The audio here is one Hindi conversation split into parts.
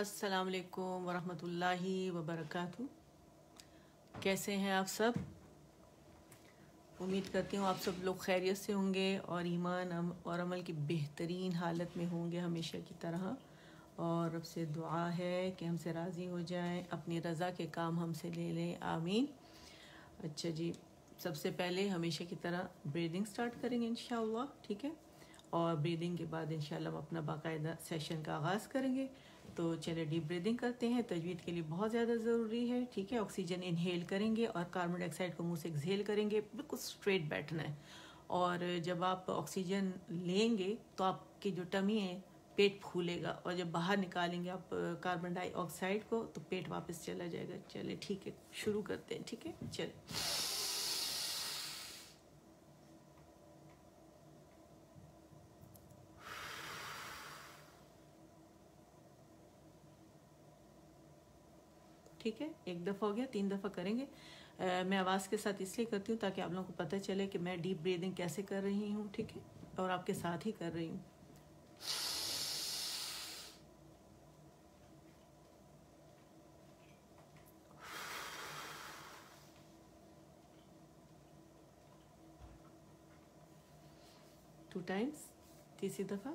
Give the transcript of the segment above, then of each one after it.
असलकम वरहमल वबरक कैसे हैं आप सब उम्मीद करती हूँ आप सब लोग खैरियत से होंगे और ईमान और अमल की बेहतरीन हालत में होंगे हमेशा की तरह और अब से दुआ है कि हमसे राज़ी हो जाएं अपनी रज़ा के काम हमसे ले लें आमीन अच्छा जी सबसे पहले हमेशा की तरह ब्रीदिंग स्टार्ट करेंगे इन ठीक है और ब्रीदिंग के बाद इन अपना बाकायदा सेशन का आगाज़ करेंगे तो चले डीप ब्रीदिंग करते हैं तजवीद के लिए बहुत ज़्यादा ज़रूरी है ठीक है ऑक्सीजन इनहेल करेंगे और कार्बन डाइऑक्साइड को मुंह से एक्सहेल करेंगे बिल्कुल स्ट्रेट बैठना है और जब आप ऑक्सीजन लेंगे तो आपकी जो टमी है पेट फूलेगा और जब बाहर निकालेंगे आप कार्बन डाइऑक्साइड को तो पेट वापस चला जाएगा चले ठीक है शुरू करते हैं ठीक है चले ठीक है एक दफ़ा हो गया तीन दफ़ा करेंगे आ, मैं आवाज़ के साथ इसलिए करती हूँ ताकि आप लोगों को पता चले कि मैं डीप ब्रीदिंग कैसे कर रही हूँ ठीक है और आपके साथ ही कर रही हूँ टू टाइम्स तीसरी दफ़ा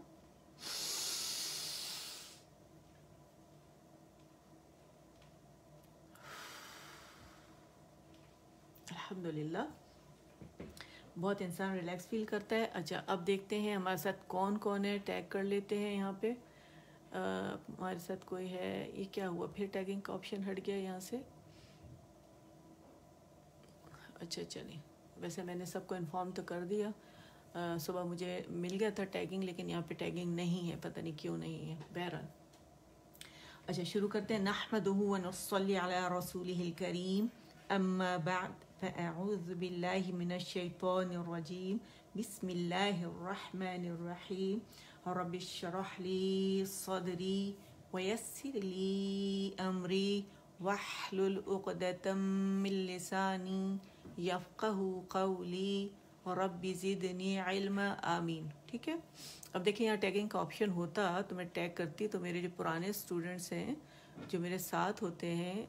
अल्हम्दुलिल्लाह बहुत इंसान रिलैक्स फील करता है अच्छा अब देखते हैं हमारे साथ कौन कौन है टैग कर लेते हैं यहाँ पे हमारे साथ कोई है ये क्या हुआ फिर टैगिंग का ऑप्शन हट गया यहाँ से अच्छा चलिए अच्छा, वैसे मैंने सबको इन्फॉर्म तो कर दिया सुबह मुझे मिल गया था टैगिंग लेकिन यहाँ पे टैगिंग नहीं है पता नहीं क्यों नहीं है बहरहाल अच्छा शुरू करते हैं नहमद रसूल करीम अम्मा बाद फ़ाऊज़ बिल्लाशैपरजीम बसमीम रबिशरहली सदरी वयसरली अमरी वाहलतमिलसानी यफ़क़ कौली रबी ज़िदनी इल्म आमीन ठीक है अब देखिए यहाँ टैगिंग का ऑप्शन होता तो मैं टैग करती तो मेरे जो पुराने स्टूडेंट्स हैं जो मेरे साथ होते हैं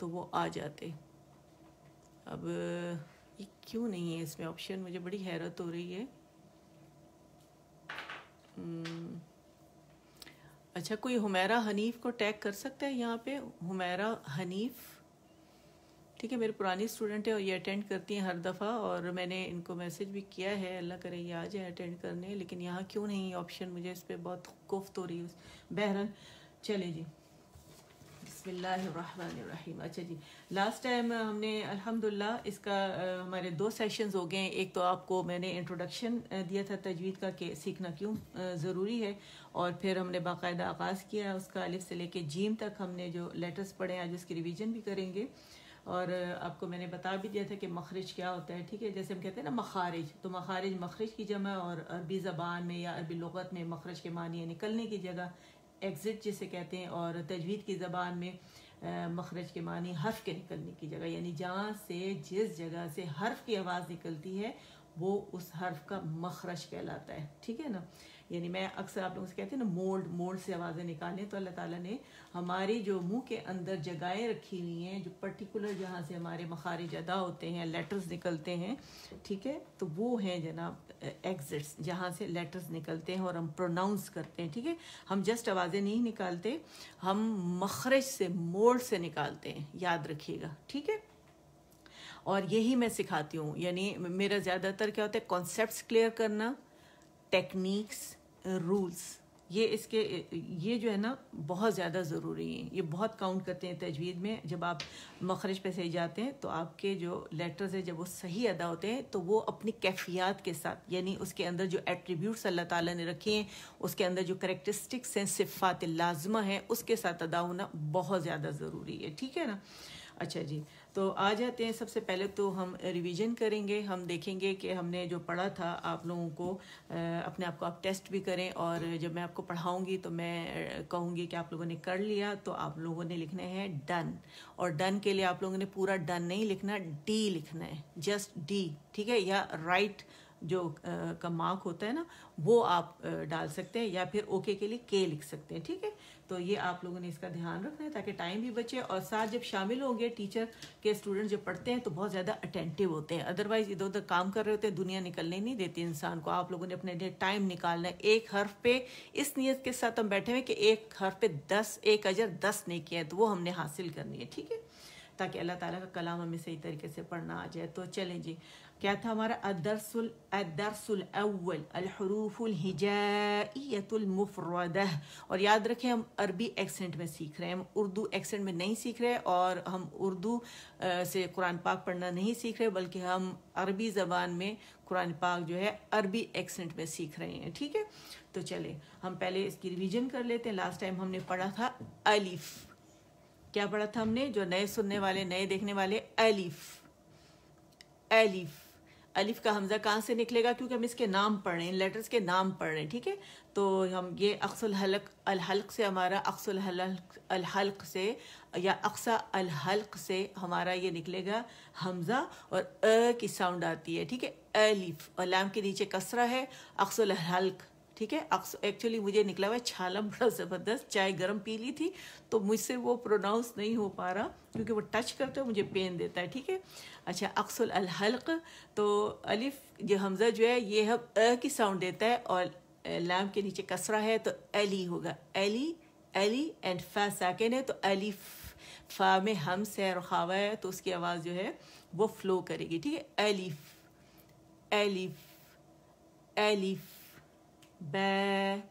तो वो आ जाते अब ये क्यों नहीं है इसमें ऑप्शन मुझे बड़ी हैरत हो रही है हम्म। अच्छा कोई हुमैरा हनीफ को टैग कर सकता है यहाँ पे हुमैरा हनीफ ठीक है मेरे पुरानी स्टूडेंट है और ये अटेंड करती हैं हर दफ़ा और मैंने इनको मैसेज भी किया है अल्लाह करे ये आ जाए अटेंड करने लेकिन यहाँ क्यों नहीं ऑप्शन मुझे इस पर बहुत कोफ्त हो रही है बहरहाल चले जी बसमिल्लाम अच्छा जी लास्ट टाइम हमने अल्हम्दुलिल्लाह इसका हमारे दो सेशंस हो गए एक तो आपको मैंने इंट्रोडक्शन दिया था तजवीद का कि सीखना क्यों ज़रूरी है और फिर हमने बाकायदा आगाज़ किया उसका अलिफ से लेके जीम तक हमने जो लेटर्स पढ़े हैं आज उसकी रिवीजन भी करेंगे और आपको मैंने बता भी दिया था कि मखरज क्या होता है ठीक है जैसे हम कहते हैं ना मखारज तो मखारज मखरज की जमा और अरबी ज़बान में या अरबी लगत में मखरज के मानिए निकलने की जगह एग्ज़िट जिसे कहते हैं और तजवीद की ज़बान में मखरज के मानी हर्फ के निकलने की जगह यानी जहाँ से जिस जगह से हर्फ की आवाज़ निकलती है वो उस हर्फ का मखरज कहलाता है ठीक है ना यानी मैं अक्सर आप लोगों से कहते हैं ना मोल्ड मोल्ड से आवाज़ें निकालें तो अल्लाह ताला ने हमारी जो मुंह के अंदर जगहें रखी हुई हैं जो पर्टिकुलर जहाँ से हमारे मखारिज अदा होते हैं लेटर्स निकलते हैं ठीक है तो वो हैं जनाब एग्जिट्स जहाँ से लेटर्स निकलते हैं और हम प्रोनाउंस करते हैं ठीक है हम जस्ट आवाज़ें नहीं निकालते हम मखरज से मोल्ड से निकालते हैं याद रखिएगा ठीक है और यही मैं सिखाती हूँ यानी मेरा ज़्यादातर क्या होता है कॉन्सेप्ट क्लियर करना टेक्निक्स रूल्स ये इसके ये जो है ना बहुत ज़्यादा ज़रूरी है ये बहुत काउंट करते हैं तजवीज़ में जब आप मखरज पे सही जाते हैं तो आपके जो लेटर्स हैं जब वो सही अदा होते हैं तो वो अपनी कैफियत के साथ यानी उसके अंदर जो एट्रीब्यूट्स अल्लाह ताला ने रखे हैं उसके अंदर जो करेक्टरिस्टिक्स हैं सिफ़ात लाजमा हैं उसके साथ अदा होना बहुत ज़्यादा ज़रूरी है ठीक है ना अच्छा जी तो आ जाते हैं सबसे पहले तो हम रिवीजन करेंगे हम देखेंगे कि हमने जो पढ़ा था आप लोगों को अपने आप को आप टेस्ट भी करें और जब मैं आपको पढ़ाऊंगी तो मैं कहूंगी कि आप लोगों ने कर लिया तो आप लोगों ने लिखना है डन और डन के लिए आप लोगों ने पूरा डन नहीं लिखना डी लिखना है जस्ट डी ठीक है या राइट right जो का मार्क होता है ना वो आप डाल सकते हैं या फिर ओके के लिए के लिख सकते हैं ठीक है तो ये आप लोगों ने इसका ध्यान रखना है ताकि टाइम भी बचे और साथ जब शामिल होंगे टीचर के स्टूडेंट जब पढ़ते हैं तो बहुत ज़्यादा अटेंटिव होते हैं अदरवाइज इधर उधर काम कर रहे होते हैं दुनिया निकलने नहीं देती इंसान को आप लोगों ने अपने लिए टाइम निकालना है एक हर्फ पे इस नीयत के साथ हम बैठे हुए कि एक हर्फ पे दस एक अजर दस नहीं किया है तो वो हमने हासिल करनी है ठीक है ताकि अल्लाह ताला का कलाम हमें सही तरीके से पढ़ना आ जाए तो चलें जी क्या था हमारा अदरसुल अदरसुल अव्वल अलहरूफुल मुफरद और याद रखें हम अरबी एक्सेंट में सीख रहे हैं हम उर्दू एक्सेंट में नहीं सीख रहे और हम उर्दू से कुरान पाक पढ़ना नहीं सीख रहे बल्कि हम अरबी ज़बान में कुरान पाक जो है अरबी एक्सेंट में सीख रहे हैं ठीक है तो चले हम पहले इसकी रिविजन कर लेते हैं लास्ट टाइम हमने पढ़ा था अलिफ क्या पढ़ा था हमने जो नए सुनने वाले नए देखने वाले अलिफ अलिफ अलिफ का हमज़ा कहाँ से निकलेगा क्योंकि हम इसके नाम पढ़ रहे हैं लेटर्स के नाम पढ़ रहे हैं ठीक है तो हम ये अक्सल हलक अलहल्क से हमारा अक्सल हलक अलहल्क से या अक्सा अलहल्क से हमारा ये निकलेगा हमज़ा और अ की साउंड आती है ठीक है अलिफ और लैम के नीचे कसरा है अक्सल हल्क ठीक है एक्चुअली मुझे निकला हुआ छालम बड़ा ज़बरदस्त चाय गर्म पी ली थी तो मुझसे वो प्रोनाउंस नहीं हो पा रहा क्योंकि वो टच करता है मुझे पेन देता है ठीक है अच्छा अक्सुल हल्क तो अलिफ जो हमज़ा जो है ये हम अ की साउंड देता है और लाम के नीचे कसरा है तो अली होगा अली अली एंड फा साकिन है तो अलिफ फा में हम से ख़ावा है तो उसकी आवाज़ जो है वो फ्लो करेगी ठीक है अलिफ एलिफ एलिफ बै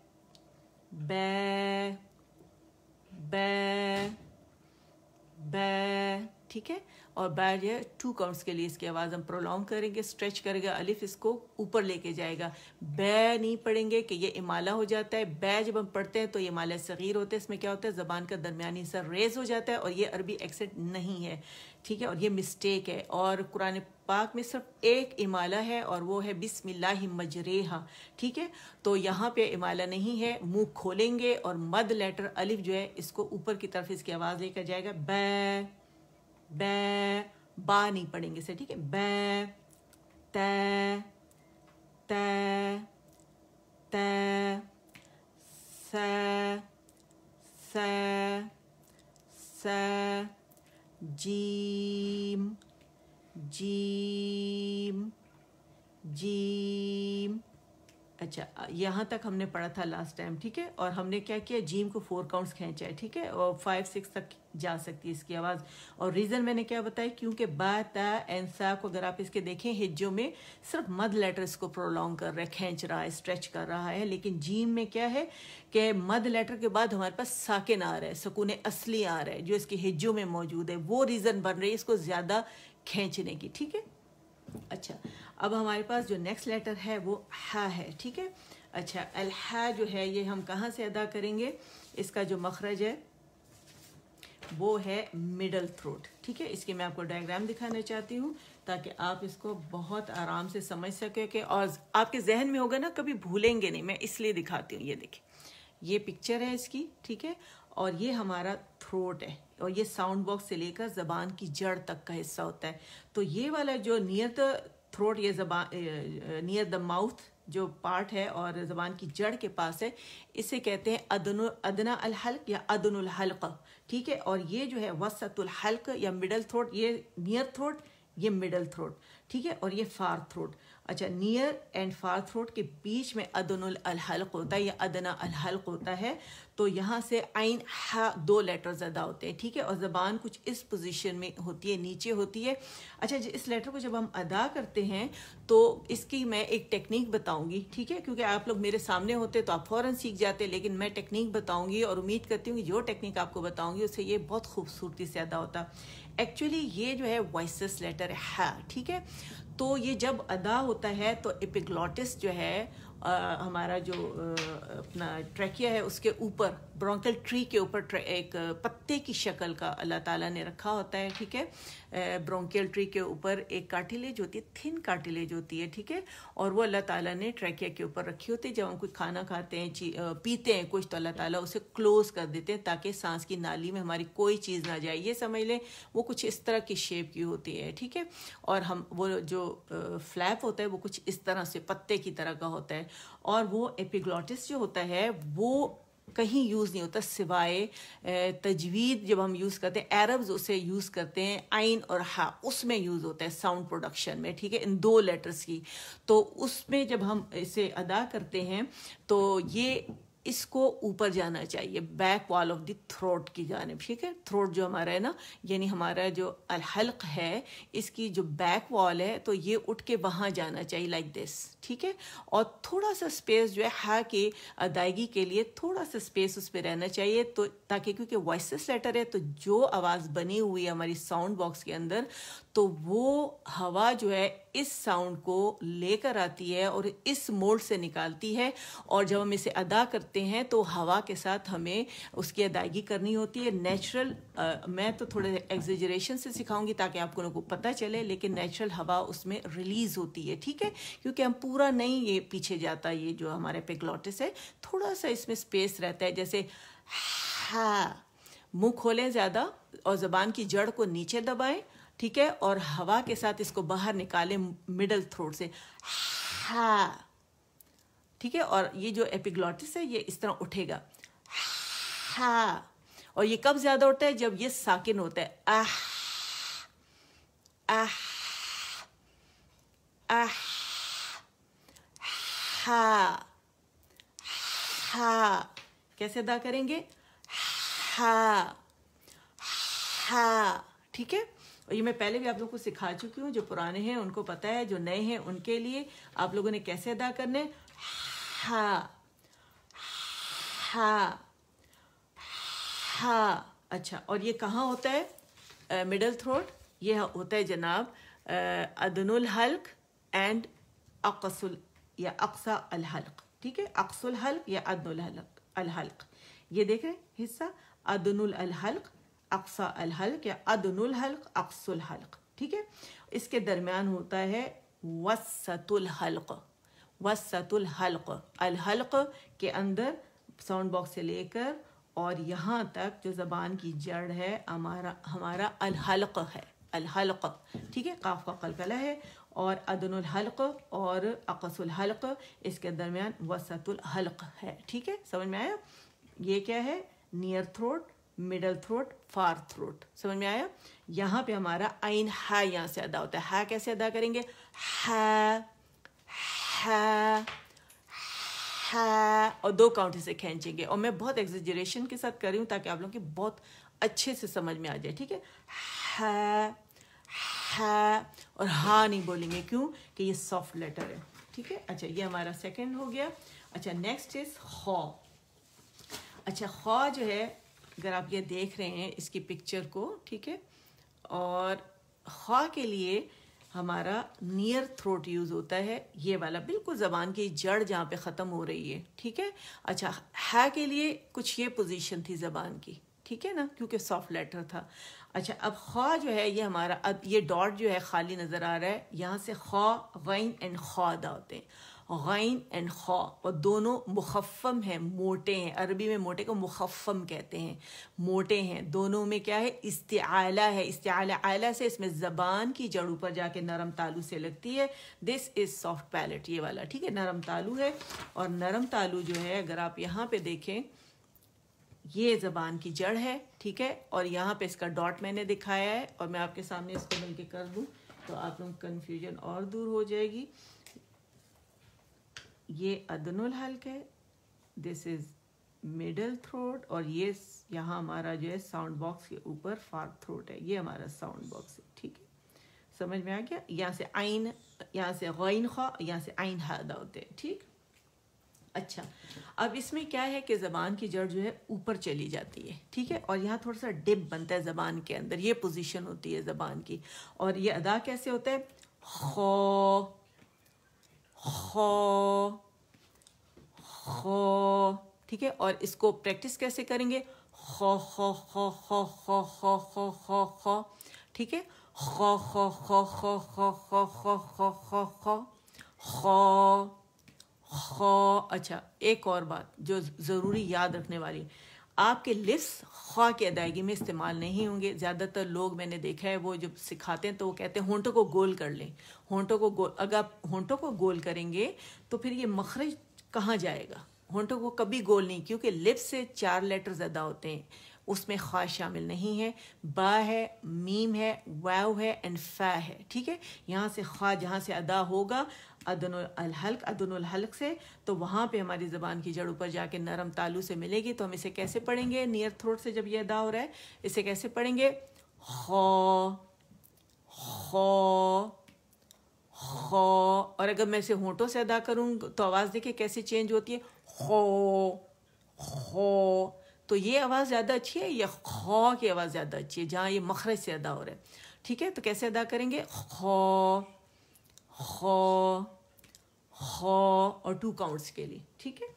बै बै बै ठीक है और है टू काउंट्स के लिए इसकी आवाज़ हम प्रोलॉन्ग करेंगे स्ट्रेच करेगा अलिफ इसको ऊपर लेके जाएगा बै नहीं पढ़ेंगे कि ये इमाला हो जाता है बै जब हम पढ़ते हैं तो ये इमाला सगीर होते हैं इसमें क्या होता है ज़बान का दरमियानी हिस्सा रेज हो जाता है और ये अरबी एक्सेंट नहीं है ठीक है और ये मिस्टेक है और कुरान पाक में सिर्फ एक इमाला है और वो है बिस्मिल्ला मजरेहा ठीक है तो यहाँ पे इमाला नहीं है मुंह खोलेंगे और मद लेटर अलिफ जो है इसको ऊपर की तरफ इसकी आवाज़ लेकर जाएगा बै बै बा नहीं पढ़ेंगे इसे ठीक है बै तै तै तै स स स जीम जीम जीम अच्छा यहाँ तक हमने पढ़ा था लास्ट टाइम ठीक है और हमने क्या किया जीम को फोर काउंट्स खींचा है ठीक है और फाइव सिक्स तक जा सकती है इसकी आवाज़ और रीज़न मैंने क्या बताया क्योंकि बा ता सा को अगर आप इसके देखें हिज्जो में सिर्फ मद लेटर्स को प्रोलॉन्ग कर रहा है खींच रहा है स्ट्रेच कर रहा है लेकिन जीम में क्या है कि मद लेटर के बाद हमारे पास साकिन आ रहा है सुकून असली आ रहा है जो इसके हिज्जो में मौजूद है वो रीज़न बन रही है इसको ज़्यादा खींचने की ठीक है अच्छा अब हमारे पास जो नेक्स्ट लेटर है वो हा है ठीक है अच्छा हा जो है ये हम कहाँ से अदा करेंगे इसका जो मखरज है वो है मिडल थ्रोट ठीक है इसके मैं आपको डायग्राम दिखाना चाहती हूँ ताकि आप इसको बहुत आराम से समझ सके और आपके जहन में होगा ना कभी भूलेंगे नहीं मैं इसलिए दिखाती हूँ ये देखिए ये पिक्चर है इसकी ठीक है और ये हमारा थ्रोट है और ये साउंड बॉक्स से लेकर ज़बान की जड़ तक का हिस्सा होता है तो ये वाला जो नियत थ्रोट या जबान नियर द माउथ जो पार्ट है और ज़बान की जड़ के पास है इसे कहते हैं अदन अदना अलहल्क या अदनुल हल्क ठीक है और ये जो है वसतुल हल्क या मिडल थ्रोट ये नियर थ्रोट ये मिडल थ्रोट ठीक है और ये फार थ्रोट अच्छा नियर एंड फार थ्रोट के बीच में अदनुल अलहल्क होता है या अदना अलहल्क होता है तो यहाँ से आइन हा दो लेटर ज़्यादा होते हैं ठीक है और ज़बान कुछ इस पोजीशन में होती है नीचे होती है अच्छा इस लेटर को जब हम अदा करते हैं तो इसकी मैं एक टेक्निक बताऊंगी ठीक है क्योंकि आप लोग मेरे सामने होते तो आप फ़ौरन सीख जाते लेकिन मैं टेक्निक बताऊँगी और उम्मीद करती हूँ कि जो टेक्निक आपको बताऊँगी उससे ये बहुत खूबसूरती से अदा होता एक्चुअली ये जो है वॉइस लेटर है ठीक है तो ये जब अदा होता है तो एपिग्लॉटिस जो है आ, हमारा जो आ, अपना ट्रैकिया है उसके ऊपर ब्रोंकल ट्री के ऊपर एक पत्ते की शक्ल का अल्लाह ताला ने रखा होता है ठीक है ब्रोंकियल ट्री के ऊपर एक कार्टिलेज होती है थिन कार्टिलेज होती है ठीक है और वो अल्लाह ताला ने ट्रैकिया के ऊपर रखी होती है जब हम कुछ खाना खाते हैं पीते हैं कुछ तो अल्लाह ताला उसे क्लोज कर देते हैं ताकि सांस की नाली में हमारी कोई चीज़ ना जाए ये समझ लें वो कुछ इस तरह की शेप की होती है ठीक है और हम वो जो फ्लैप होता है वो कुछ इस तरह से पत्ते की तरह का होता है और वो एपिग्लॉटिस जो होता है वो कहीं यूज़ नहीं होता सिवाय तजवीद जब हम यूज़ करते हैं अरब्स उसे यूज़ करते हैं आइन और हा उसमें यूज़ होता है साउंड प्रोडक्शन में ठीक है इन दो लेटर्स की तो उसमें जब हम इसे अदा करते हैं तो ये इसको ऊपर जाना चाहिए back wall of the throat की जानब ठीक है थ्रोट जो हमारा है ना यानी हमारा जो हल्क है इसकी जो बैक वॉल है तो ये उठ के वहाँ जाना चाहिए लाइक दिस ठीक है और थोड़ा सा स्पेस जो है हा के अदायगी के लिए थोड़ा सा स्पेस उस पर रहना चाहिए तो ताकि क्योंकि वॉइस लेटर है तो जो आवाज़ बनी हुई है हमारी साउंड बॉक्स के अंदर तो वो हवा जो है इस साउंड को लेकर आती है और इस मोड से निकालती है और जब हम इसे अदा करते हैं तो हवा के साथ हमें उसकी अदायगी करनी होती है नेचुरल मैं तो थोड़े एग्जेजरेशन से सिखाऊंगी ताकि आप लोगों को पता चले लेकिन नेचुरल हवा उसमें रिलीज़ होती है ठीक है क्योंकि हम पूरा नहीं ये पीछे जाता ये जो हमारे पेगलॉटिस है थोड़ा सा इसमें स्पेस रहता है जैसे हा मुंह खोलें ज़्यादा और ज़बान की जड़ को नीचे दबाएं ठीक है और हवा के साथ इसको बाहर निकालें मिडल थ्रोट से हा ठीक है और ये जो एपिग्लॉटिस है ये इस तरह उठेगा हा और ये कब ज़्यादा उठता है जब ये साकिन होता है आह आह आह हा हा कैसे अदा करेंगे हा हा ठीक है और ये मैं पहले भी आप लोग को सिखा चुकी हूँ जो पुराने हैं उनको पता है जो नए हैं उनके लिए आप लोगों ने कैसे अदा करने हा हा हा अच्छा और ये कहाँ होता है मिडल थ्रोट ये होता है जनाब अदनुल हल्क एंड अकसुल या अक्सा अल हल्क ठीक है अक्सुल हल्क या अदनुल हल्क अल हल्क ये देख रहे हिस्सा अदनुल अल हल्क अक्सा अलहल्क या अदनुल हल्क अक्सुल हल्क ठीक है इसके दरमियान होता है वसतुल हल्क वसतुल हल्क अलहल्क के अंदर साउंड बॉक्स से लेकर और यहाँ तक जो ज़बान की जड़ है हमारा हमारा अलहल्क है अलहल्क ठीक है काफ का कलकला है और अदनुल हल्क और अकसुल हल्क इसके दरमियान वसतुल हल्क है ठीक है समझ में आया ये क्या है near throat middle throat far throat समझ में आया यहाँ पे हमारा आइन है यहाँ से अदा होता है, हा कैसे अदा करेंगे है है है और दो काउंट से खेचेंगे और मैं बहुत एग्जिजरेशन के साथ कर रही हूं ताकि आप लोगों की बहुत अच्छे से समझ में आ जाए ठीक है है है और हा नहीं बोलेंगे क्यों कि ये सॉफ्ट लेटर है ठीक है अच्छा ये हमारा सेकेंड हो गया अच्छा नेक्स्ट इज हॉ अच्छा खौ जो है अगर आप ये देख रहे हैं इसकी पिक्चर को ठीक है और हा के लिए हमारा नियर थ्रोट यूज़ होता है ये वाला बिल्कुल ज़बान की जड़ जहाँ पे ख़त्म हो रही है ठीक है अच्छा है के लिए कुछ ये पोजीशन थी ज़बान की ठीक है ना क्योंकि सॉफ्ट लेटर था अच्छा अब खा जो है ये हमारा अब ये डॉट जो है खाली नज़र आ रहा है यहाँ से खा गैन एंड खा दाते हैं गैन एंड खौ और दोनों मुखफ़म हैं मोटे हैं अरबी में मोटे को मुखफ़म कहते हैं मोटे हैं दोनों में क्या है इस्तेला है इस्तेला आला से इसमें ज़बान की जड़ ऊपर जाके नरम तालू से लगती है दिस इज़ सॉफ्ट पैलेट ये वाला ठीक है नरम तालू है और नरम तालू जो है अगर आप यहाँ पर देखें ये ज़बान की जड़ है ठीक है और यहाँ पे इसका डॉट मैंने दिखाया है और मैं आपके सामने इसको मिलके कर दूँ तो आप लोग कन्फ्यूजन और दूर हो जाएगी ये अदनुल हल्क है दिस इज़ मिडल थ्रोट और ये यहाँ हमारा जो है साउंड बॉक्स के ऊपर फार थ्रोट है ये हमारा साउंड बॉक्स है ठीक है समझ में आ गया यहाँ से आइन यहाँ से गैन खा यहाँ से आइन हादा होते हैं ठीक अच्छा अब इसमें क्या है कि ज़बान की जड़ जो है ऊपर चली जाती है ठीक है और यहाँ थोड़ा सा डिप बनता है ज़बान के अंदर ये पोजिशन होती है ज़बान की और ये अदा कैसे होता है खौ खो खो ठीक है और इसको प्रैक्टिस कैसे करेंगे खो खो खो खो खो खो खो खो खो ठीक है खो खो खो खो खो खो खो खो खो खो खो खो अच्छा एक और बात जो ज़रूरी याद रखने वाली है आपके लिप्स ख्वा की अदायगी में इस्तेमाल नहीं होंगे ज़्यादातर लोग मैंने देखा है वो जब सिखाते हैं तो वो कहते हैं होंठों को गोल कर लें होंठों को गोल अगर आप होंठों को गोल करेंगे तो फिर ये मखरज कहाँ जाएगा होंठों को कभी गोल नहीं क्योंकि लिप्स से चार लेटर ज़्यादा होते हैं उसमें ख्वा शामिल नहीं है बा है मीम है वाव है एंड फा है ठीक है यहाँ से ख्वा जहाँ से अदा होगा अदन अलहल्क से तो वहाँ पे हमारी ज़बान की जड़ ऊपर जाके नरम तालू से मिलेगी तो हम इसे कैसे पढ़ेंगे नियर थ्रोट से जब ये अदा हो रहा है इसे कैसे पढ़ेंगे खो खो खो और अगर मैं इसे होंठों से अदा करूँ तो आवाज़ देखिए कैसे चेंज होती है खो खो तो ये आवाज़ ज़्यादा अच्छी है या खौ की आवाज़ ज़्यादा अच्छी है जहाँ ये मखरज से अदा हो रहा है ठीक है तो कैसे अदा करेंगे खौ खौ खौ और टू काउंट्स के लिए ठीक है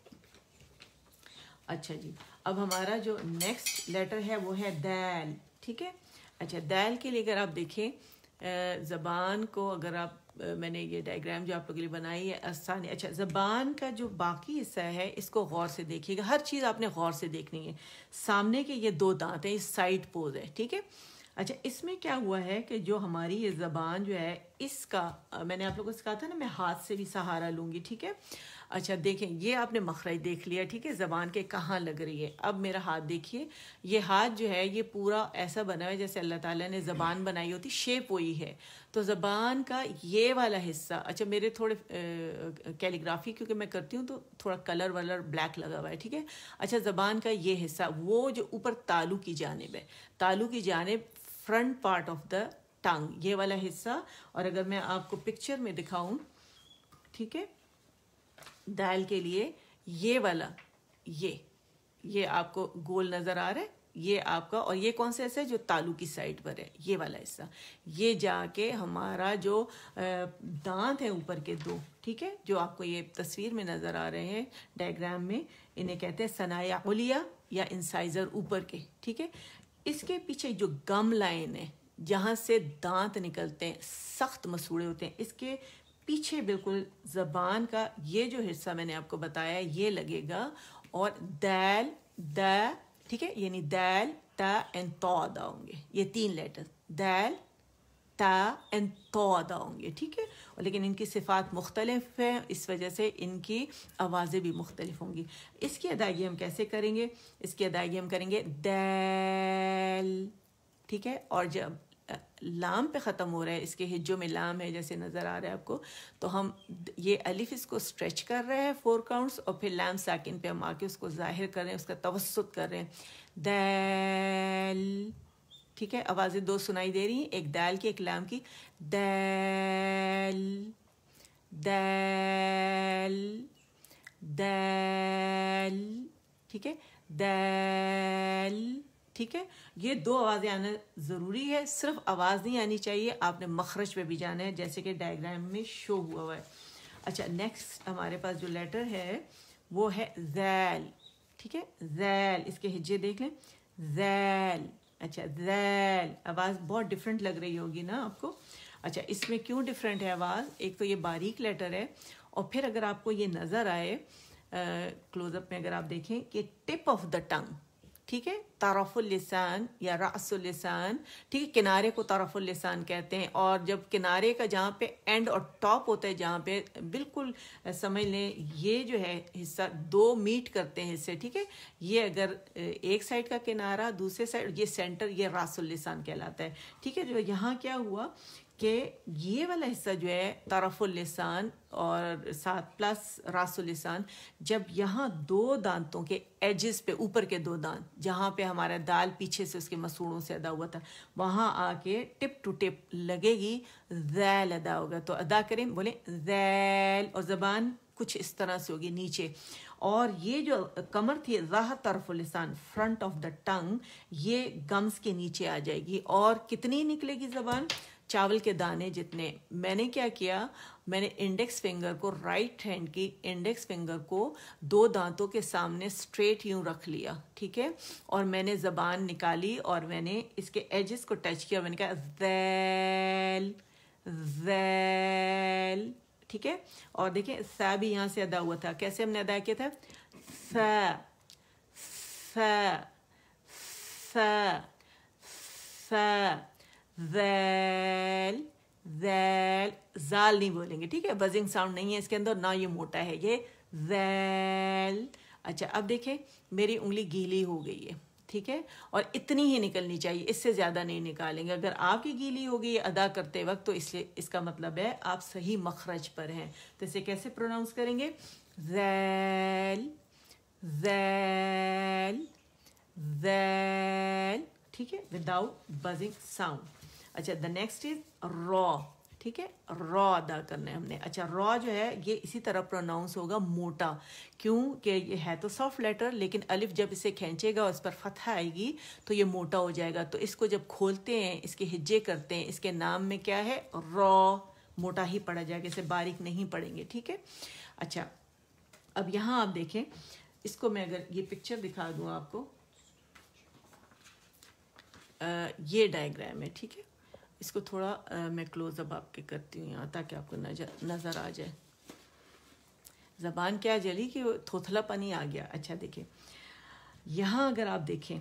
अच्छा जी अब हमारा जो नेक्स्ट लेटर है वो है दैल ठीक है अच्छा दैल के लिए अगर आप देखें ज़बान को अगर आप मैंने ये डायग्राम जो आप लोगों के लिए बनाई है आसान है अच्छा ज़बान का जो बाकी हिस्सा है इसको गौर से देखिएगा हर चीज़ आपने गौर से देखनी है सामने के ये दो दांत हैं ये साइड पोज है ठीक है अच्छा इसमें क्या हुआ है कि जो हमारी ये ज़बान जो है इसका मैंने आप लोगों से कहा था ना मैं हाथ से भी सहारा लूँगी ठीक है अच्छा देखें ये आपने मखरज देख लिया ठीक है ज़बान के कहाँ लग रही है अब मेरा हाथ देखिए ये हाथ जो है ये पूरा ऐसा बना हुआ है जैसे अल्लाह ताला ने ज़बान बनाई होती शेप वही है तो ज़बान का ये वाला हिस्सा अच्छा मेरे थोड़े कैलीग्राफी क्योंकि मैं करती हूँ तो थोड़ा कलर वलर ब्लैक लगा हुआ है ठीक है अच्छा ज़बान का ये हिस्सा वो जो ऊपर तालू की जानब है तालू की जानब front part of the tongue ये वाला हिस्सा और अगर मैं आपको पिक्चर में दिखाऊं ठीक है दाल के लिए ये वाला ये ये आपको गोल नज़र आ रहा है ये आपका और ये कौन सा ऐसा है जो तालू की साइड पर है ये वाला हिस्सा ये जाके हमारा जो दांत है ऊपर के दो ठीक है जो आपको ये तस्वीर में नज़र आ रहे हैं डायग्राम में इन्हें कहते हैं सनाया उलिया या इंसाइजर ऊपर के ठीक है इसके पीछे जो गम लाइन है जहाँ से दांत निकलते हैं सख्त मसूड़े होते हैं इसके पीछे बिल्कुल ज़बान का ये जो हिस्सा मैंने आपको बताया ये लगेगा और दैल द ठीक है यानी दैल त एंड तो अदा होंगे ये तीन लेटर दैल ता एंड तो अदा होंगे ठीक है और लेकिन इनकी सिफात मुख्तलिफ है इस वजह से इनकी आवाज़ें भी मुख्तलिफ होंगी इसकी अदायगी हम कैसे करेंगे इसकी अदायगी हम करेंगे दैल ठीक है और जब लाम पे ख़त्म हो रहा है इसके हिज्जों में लाम है जैसे नज़र आ रहा है आपको तो हम ये अलिफ इसको स्ट्रेच कर रहे हैं फोर काउंट्स और फिर लाम साकिन पे हम आके उसको ज़ाहिर कर रहे हैं उसका तवसत कर रहे हैं दैल ठीक है आवाज़ें दो सुनाई दे रही हैं एक दाल की एक लाम की दैल दैल दैल ठीक है दैल ठीक है ये दो आवाज़ें आना ज़रूरी है सिर्फ आवाज़ नहीं आनी चाहिए आपने मखरज पे भी जाना है जैसे कि डायग्राम में शो हुआ हुआ है अच्छा नेक्स्ट हमारे पास जो लेटर है वो है जैल ठीक है जैल इसके हिज्जे देख लें जैल अच्छा जैल आवाज़ बहुत डिफरेंट लग रही होगी ना आपको अच्छा इसमें क्यों डिफरेंट है आवाज़ एक तो ये बारीक लेटर है और फिर अगर आपको ये नज़र आए क्लोजअप में अगर आप देखें कि टिप ऑफ द टंग ठीक है तारफ़ुल्लिसान या रासुल्लिसान ठीक है किनारे को तारफ़ुल्लिसान कहते हैं और जब किनारे का जहाँ पे एंड और टॉप होता है जहाँ पे बिल्कुल समझ लें ये जो है हिस्सा दो मीट करते हैं इससे ठीक है ये अगर एक साइड का किनारा दूसरे साइड ये सेंटर ये रासुल्लिसान कहलाता है ठीक है जो यहाँ क्या हुआ कि ये वाला हिस्सा जो है तरफुल्लिसान और सात प्लस रासुल्लिसान जब यहाँ दो दांतों के एजेस पे ऊपर के दो दांत जहाँ पे हमारा दाल पीछे से उसके मसूड़ों से अदा हुआ था वहाँ आके टिप टू टिप लगेगी जैल अदा होगा तो अदा करें बोले जैल और ज़बान कुछ इस तरह से होगी नीचे और ये जो कमर थी राह तरफुलसान फ्रंट ऑफ द टंग ये गम्स के नीचे आ जाएगी और कितनी निकलेगी ज़बान चावल के दाने जितने मैंने क्या किया मैंने इंडेक्स फिंगर को राइट हैंड की इंडेक्स फिंगर को दो दांतों के सामने स्ट्रेट यूं रख लिया ठीक है और मैंने ज़बान निकाली और मैंने इसके एजेस को टच किया मैंने कहा जैल जैल ठीक है और देखिए सा भी यहाँ से अदा हुआ था कैसे हमने अदा किया था स स, स, स वैल वैल जाल नहीं बोलेंगे ठीक है बजिंग साउंड नहीं है इसके अंदर ना ये मोटा है ये जैल अच्छा अब देखें मेरी उंगली गीली हो गई है ठीक है और इतनी ही निकलनी चाहिए इससे ज़्यादा नहीं निकालेंगे अगर आपकी गीली होगी अदा करते वक्त तो इसलिए इसका मतलब है आप सही मखरज पर हैं तो इसे कैसे प्रोनाउंस करेंगे जैल जैल जैल ठीक है विदाउट बजिंग साउंड अच्छा द नेक्स्ट इज रॉ ठीक है रॉ अदा करना है हमने अच्छा रॉ जो है ये इसी तरह प्रोनाउंस होगा मोटा क्योंकि ये है तो सॉफ्ट लेटर लेकिन अलिफ जब इसे खींचेगा और इस पर फतह आएगी तो ये मोटा हो जाएगा तो इसको जब खोलते हैं इसके हिज्जे करते हैं इसके नाम में क्या है रॉ मोटा ही पड़ा जाएगा इसे बारीक नहीं पड़ेंगे ठीक है अच्छा अब यहाँ आप देखें इसको मैं अगर ये पिक्चर दिखा दूँ आपको आ, ये डायग्राम है ठीक है इसको थोड़ा आ, मैं क्लोज़अप आपके करती हूँ यहाँ ताकि आपको नजर आ जाए ज़बान क्या जली कि थोथला पानी आ गया अच्छा देखिए यहाँ अगर आप देखें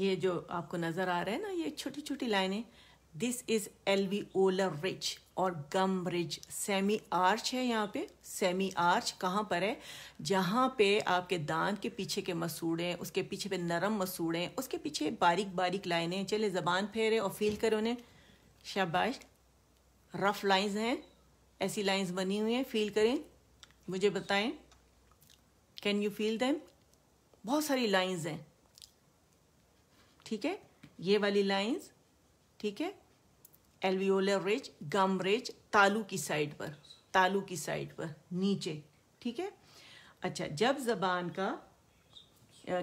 ये जो आपको नज़र आ रहा है ना ये छोटी छोटी लाइनें दिस इज एलवीओलर रिच और गम रिच सेमी आर्च है यहाँ पे सेमी आर्च कहाँ पर है जहाँ पे आपके दांत के पीछे के मसूड़े उसके पीछे पे नरम मसूड़े उसके पीछे बारीक बारीक लाइनें चले ज़बान फेरे और फील करें उन्हें शाबाश रफ लाइंस हैं ऐसी लाइंस बनी हुई हैं फील करें मुझे बताएं कैन यू फील दैम बहुत सारी लाइंस हैं ठीक है ये वाली लाइंस ठीक है एल्वियोलर रिज गम रिज तालू की साइड पर तालू की साइड पर नीचे ठीक है अच्छा जब जबान का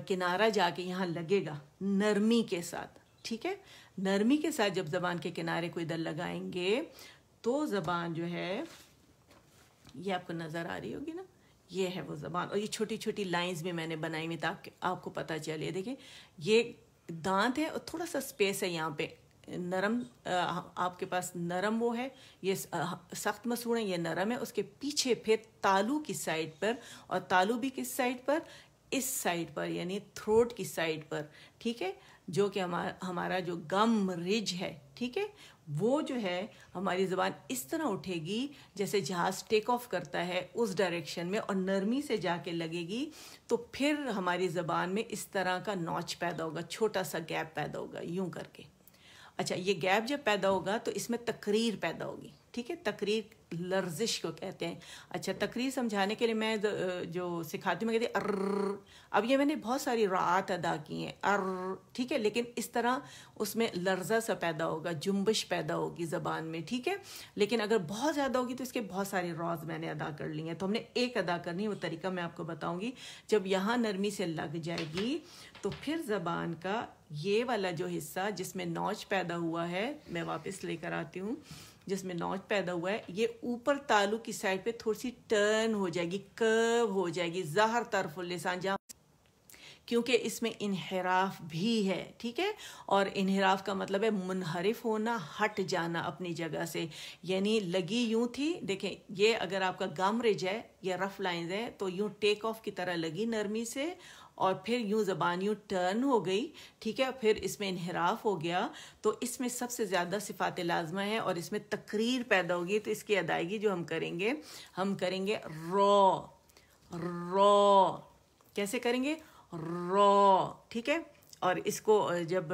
किनारा जाके यहाँ लगेगा नरमी के साथ ठीक है नरमी के साथ जब जबान के किनारे को इधर लगाएंगे तो जबान जो है ये आपको नज़र आ रही होगी ना ये है वो जबान और ये छोटी छोटी लाइंस भी मैंने बनाई हुई ताकि आपको पता चले देखिए ये दांत है और थोड़ा सा स्पेस है यहाँ पे नरम आपके पास नरम वो है ये सख्त मसूड़ है ये नरम है उसके पीछे फिर तालू की साइड पर और तालू भी किस साइड पर इस साइड पर यानी थ्रोट की साइड पर ठीक है जो कि हमारा हमारा जो गम रिज है ठीक है वो जो है हमारी ज़बान इस तरह उठेगी जैसे जहाज़ टेक ऑफ करता है उस डायरेक्शन में और नरमी से जाके लगेगी तो फिर हमारी ज़बान में इस तरह का नॉच पैदा होगा छोटा सा गैप पैदा होगा यूं करके अच्छा ये गैप जब पैदा होगा तो इसमें तकरीर पैदा होगी ठीक है तकरीर लर्जिश को कहते हैं अच्छा तकरीर समझाने के लिए मैं जो सिखाती हूँ मैं कहती अर अब ये मैंने बहुत सारी रात अदा की हैं अर ठीक है लेकिन इस तरह उसमें लर्जा सा पैदा होगा जुम्बश पैदा होगी ज़बान में ठीक है लेकिन अगर बहुत ज़्यादा होगी तो इसके बहुत सारे रॉज मैंने अदा कर ली हैं तो हमने एक अदा करनी है वो तरीका मैं आपको बताऊँगी जब यहाँ नरमी से लग जाएगी तो फिर ज़बान का ये वाला जो हिस्सा जिसमें नौच पैदा हुआ है मैं वापस लेकर आती हूँ जिसमें नॉच पैदा हुआ है ये ऊपर तालू की साइड पे थोड़ी सी टर्न हो जाएगी कर्व हो जाएगी जहर तरफ तरफुल्लिसान जहाँ क्योंकि इसमें इनहराफ भी है ठीक है और इनहराफ का मतलब है मुनहरिफ होना हट जाना अपनी जगह से यानी लगी यूं थी देखें ये अगर आपका गम रिज है या रफ लाइन है तो यूं टेक ऑफ की तरह लगी नरमी से और फिर यूँ ज़बान यूँ टर्न हो गई ठीक है फिर इसमें इनहराफ हो गया तो इसमें सबसे ज़्यादा सिफात लाजमा है और इसमें तकरीर पैदा होगी तो इसकी अदायगी जो हम करेंगे हम करेंगे रॉ रॉ कैसे करेंगे रॉ ठीक है और इसको जब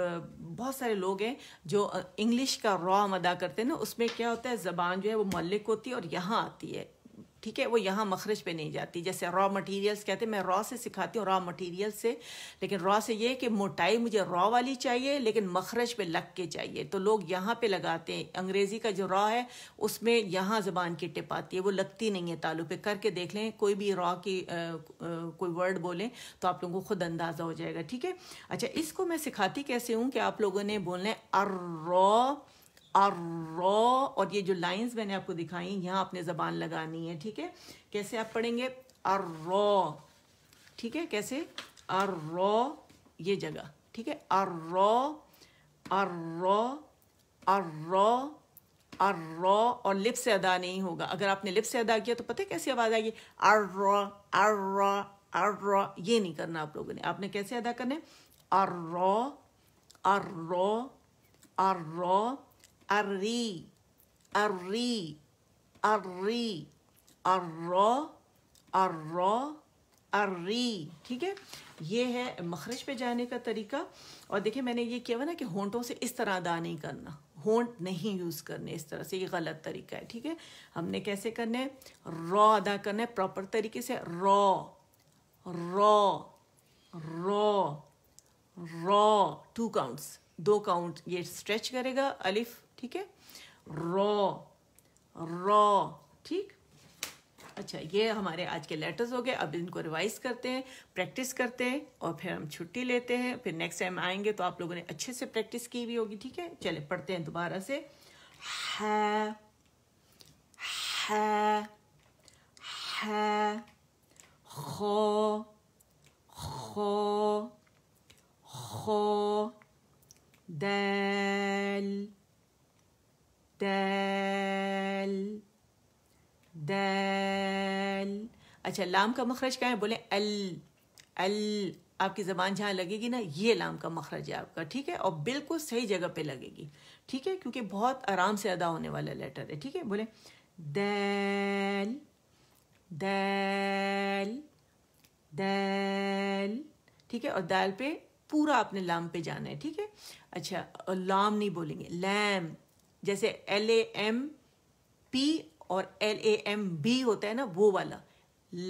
बहुत सारे लोग हैं जो इंग्लिश का रॉ हम अदा करते हैं ना उसमें क्या होता है ज़बान जो है वो मल्लिक होती है और यहाँ आती है ठीक है वो यहाँ मखरज पे नहीं जाती जैसे रॉ मटेरियल्स कहते हैं मैं रॉ से सिखाती हूँ रॉ मटेरियल से लेकिन रॉ से ये कि मोटाई मुझे रॉ वाली चाहिए लेकिन मखरज पे लग के चाहिए तो लोग यहाँ पे लगाते हैं अंग्रेज़ी का जो रॉ है उसमें यहाँ ज़बान की टिप आती है वो लगती नहीं है तालु पे करके देख लें कोई भी रॉ की आ, आ, कोई वर्ड बोलें तो आप लोगों को खुद अंदाज़ा हो जाएगा ठीक है अच्छा इसको मैं सिखाती कैसे हूँ कि आप लोगों ने बोलना है रॉ रॉ और ये जो लाइंस मैंने आपको दिखाई यहाँ आपने ज़बान लगानी है ठीक है कैसे आप पढ़ेंगे रॉ ठीक है कैसे रॉ ये जगह ठीक है अर्रो रॉ अर्रो अर्रो और लिप से अदा नहीं होगा अगर आपने लिप से अदा किया तो पता है कैसी आवाज़ आएगी अर्रो अर्रो अर्रो ये नहीं करना आप लोगों ने आपने कैसे अदा करना है अर्रो अर्रो अर्रो الري الري الري الرا الرا अर्री ठीक है ये है मखरज पे जाने का तरीका और देखिए मैंने ये किया हुआ ना कि होंटों से इस तरह अदा नहीं करना होंट नहीं यूज़ करने इस तरह से ये गलत तरीका है ठीक है हमने कैसे करना है रॉ अदा करना है प्रॉपर तरीके से raw raw raw raw two counts दो काउंट ये स्ट्रेच करेगा अलिफ ठीक है रॉ रॉ ठीक अच्छा ये हमारे आज के लेटर्स हो गए अब इनको रिवाइज करते हैं प्रैक्टिस करते हैं और फिर हम छुट्टी लेते हैं फिर नेक्स्ट टाइम आएंगे तो आप लोगों ने अच्छे से प्रैक्टिस की हुई होगी ठीक है चले पढ़ते हैं दोबारा से है है है खो खो खो दैल दैल दैल अच्छा लाम का मखरज क्या है बोले अल अल आपकी ज़बान जहां लगेगी ना ये लाम का मखरज है आपका ठीक है और बिल्कुल सही जगह पे लगेगी ठीक है क्योंकि बहुत आराम से अदा होने वाला लेटर है ठीक है बोले दैल दैल दैल ठीक है और दाल पे पूरा आपने लाम पे जाना है ठीक है अच्छा और लाम नहीं बोलेंगे लैम जैसे एल ए एम पी और एल ए एम बी होता है ना वो वाला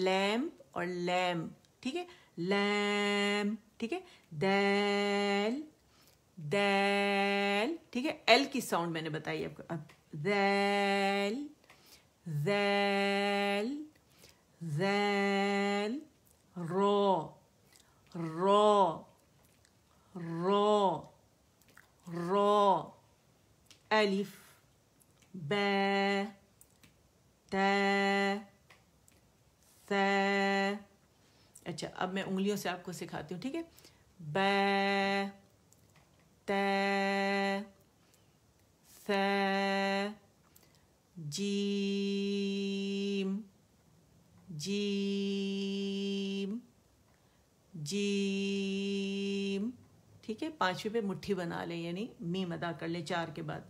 लैम्प और लैम ठीक है लैम ठीक है दैल दैल ठीक है एल की साउंड मैंने बताई आपको अब दैल दैल दैल रो रो रो रो ألف باء تا ثا अच्छा अब मैं उंगलियों से आपको सिखाती हूँ ठीक है ब त स जीम जीम जीम ठीक है पांचवी पे मुट्ठी बना लें यानी मीम अदा कर ले चार के बाद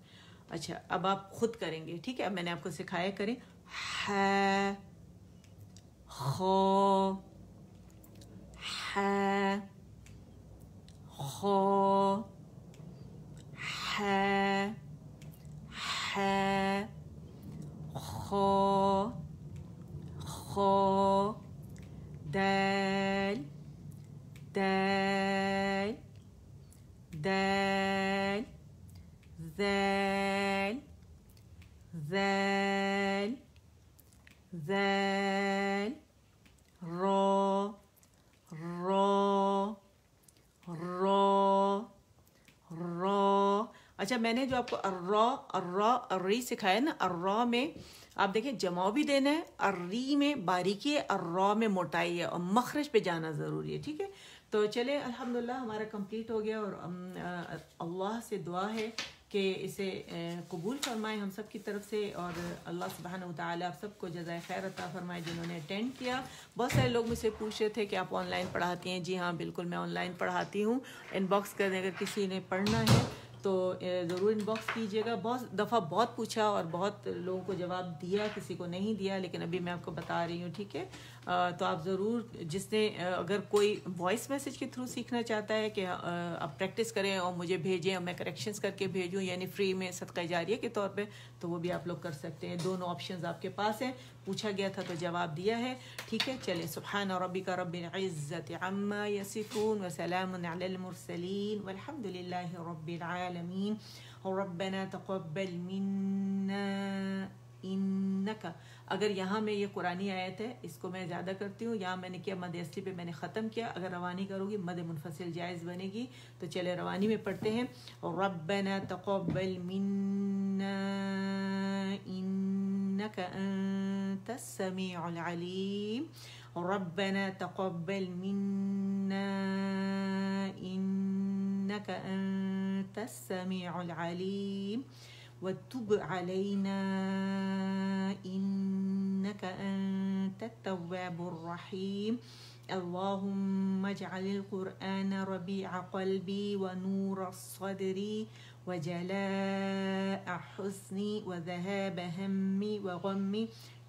अच्छा अब आप खुद करेंगे ठीक है अब मैंने आपको सिखाया करें है खो है खो है है ذال ذال را را را را अच्छा मैंने जो आपको अर्रा अर्रा अर्री सिखाया ना अर्रा में आप देखें जमाव भी देना है अर्री में बारीकी है अर्रा में मोटाई है और मखरज पे जाना ज़रूरी है ठीक है तो चले अल्हम्दुलिल्लाह हमारा कंप्लीट हो गया और अल्लाह से दुआ है कि इसे कबूल फरमाए हम सब की तरफ से और अल्लाह सुबहान ताली आप सबको जजाय खैर अता फरमाए जिन्होंने अटेंड किया बहुत सारे लोग मुझसे पूछ रहे थे कि आप ऑनलाइन पढ़ाती हैं जी हाँ बिल्कुल मैं ऑनलाइन पढ़ाती हूँ इनबॉक्स करें अगर किसी ने पढ़ना है तो ज़रूर इनबॉक्स कीजिएगा बहुत दफ़ा बहुत पूछा और बहुत लोगों को जवाब दिया किसी को नहीं दिया लेकिन अभी मैं आपको बता रही हूँ ठीक है तो आप ज़रूर जिसने अगर कोई वॉइस मैसेज के थ्रू सीखना चाहता है कि आप प्रैक्टिस करें और मुझे भेजें और मैं करेक्शंस करके भेजूँ यानी फ्री में सदका जारिया के तौर पे तो वो भी आप लोग कर सकते हैं दोनों ऑप्शन आपके पास हैं पूछा गया था तो जवाब दिया है ठीक है चले सुबहान रबी का रबिज़त अम्मा यसिफून वसलामसलिन वलहमदिल्ला रबना तकबल इन्नका अगर यहाँ में ये कुरानी आयत है इसको मैं ज़्यादा करती हूँ यहाँ मैंने किया मद असली पे मैंने ख़त्म किया अगर रवानी करोगी मद मुनफसल जायज़ बनेगी तो चले रवानी में पढ़ते हैं और तकबल ربنا تقبل منا إنك أنت السميع العليم وتب علينا إنك أنت التواب الرحيم اللهم اجعل القرآن ربيع قلبي ونور صدري وجلاء حسني وذهاب همي وغمي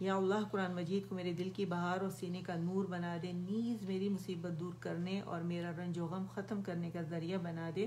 الله قرآن مجيد کو میرے دل کی بہار बहार سینے کا نور بنا دے نیز میری مصیبت دور کرنے اور میرا رنج و غم ختم کرنے کا ذریعہ بنا دے